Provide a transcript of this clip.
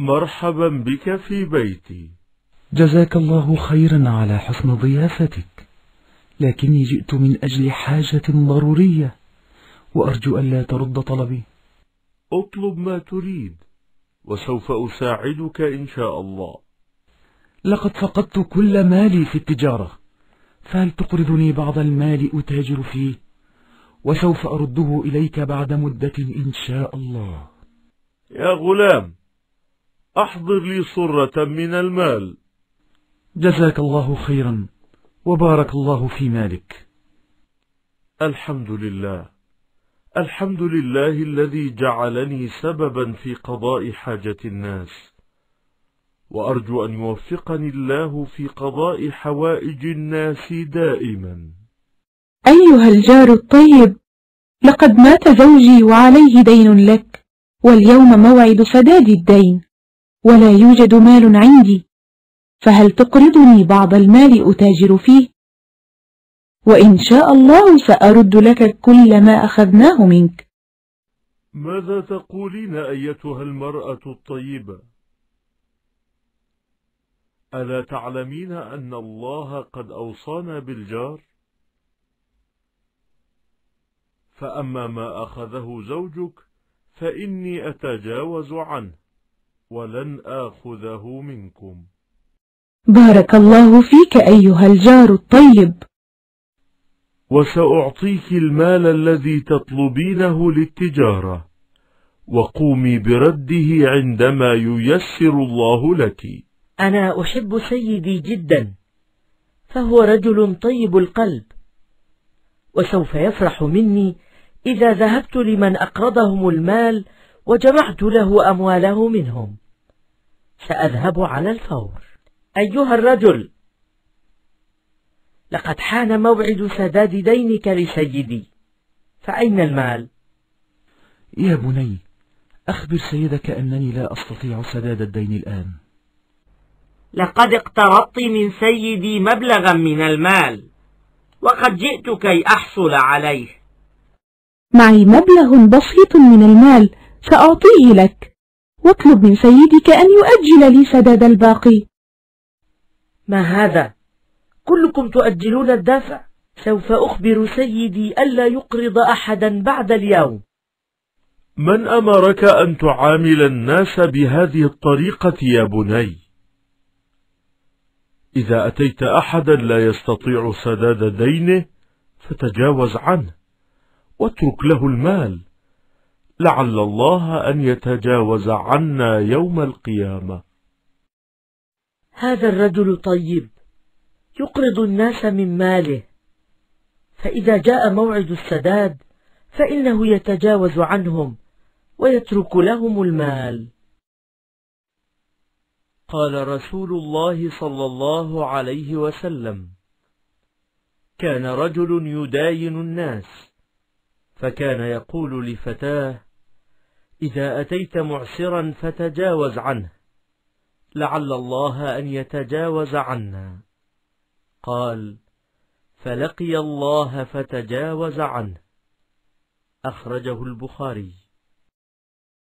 مرحبا بك في بيتي جزاك الله خيرا على حسن ضيافتك لكني جئت من أجل حاجة ضرورية وأرجو ألا ترد طلبي اطلب ما تريد وسوف أساعدك إن شاء الله لقد فقدت كل مالي في التجارة فهل تقرضني بعض المال أتاجر فيه وسوف أرده إليك بعد مدة إن شاء الله يا غلام أحضر لي صرة من المال جزاك الله خيرا وبارك الله في مالك الحمد لله الحمد لله الذي جعلني سببا في قضاء حاجة الناس وأرجو أن يوفقني الله في قضاء حوائج الناس دائما أيها الجار الطيب لقد مات زوجي وعليه دين لك واليوم موعد سداد الدين ولا يوجد مال عندي فهل تقرضني بعض المال أتاجر فيه؟ وإن شاء الله سأرد لك كل ما أخذناه منك ماذا تقولين أيتها المرأة الطيبة؟ ألا تعلمين أن الله قد أوصانا بالجار؟ فأما ما أخذه زوجك فإني أتجاوز عنه ولن آخذه منكم بارك الله فيك أيها الجار الطيب وسأعطيك المال الذي تطلبينه للتجارة وقومي برده عندما ييسر الله لك أنا أحب سيدي جدا فهو رجل طيب القلب وسوف يفرح مني إذا ذهبت لمن أقرضهم المال وجمعت له أمواله منهم سأذهب على الفور أيها الرجل لقد حان موعد سداد دينك لسيدي فأين المال؟ يا بني أخبر سيدك أنني لا أستطيع سداد الدين الآن لقد اقترضت من سيدي مبلغا من المال وقد جئت كي أحصل عليه معي مبلغ بسيط من المال سأعطيه لك واطلب من سيدك أن يؤجل لي سداد الباقي ما هذا؟ كلكم تؤجلون الدفع سوف أخبر سيدي ألا يقرض أحدا بعد اليوم من أمرك أن تعامل الناس بهذه الطريقة يا بني؟ إذا أتيت أحدا لا يستطيع سداد دينه فتجاوز عنه واترك له المال لعل الله أن يتجاوز عنا يوم القيامة هذا الرجل طيب يقرض الناس من ماله فإذا جاء موعد السداد فإنه يتجاوز عنهم ويترك لهم المال قال رسول الله صلى الله عليه وسلم كان رجل يداين الناس فكان يقول لفتاه إذا أتيت معسرا فتجاوز عنه لعل الله أن يتجاوز عنا قال فلقي الله فتجاوز عنه أخرجه البخاري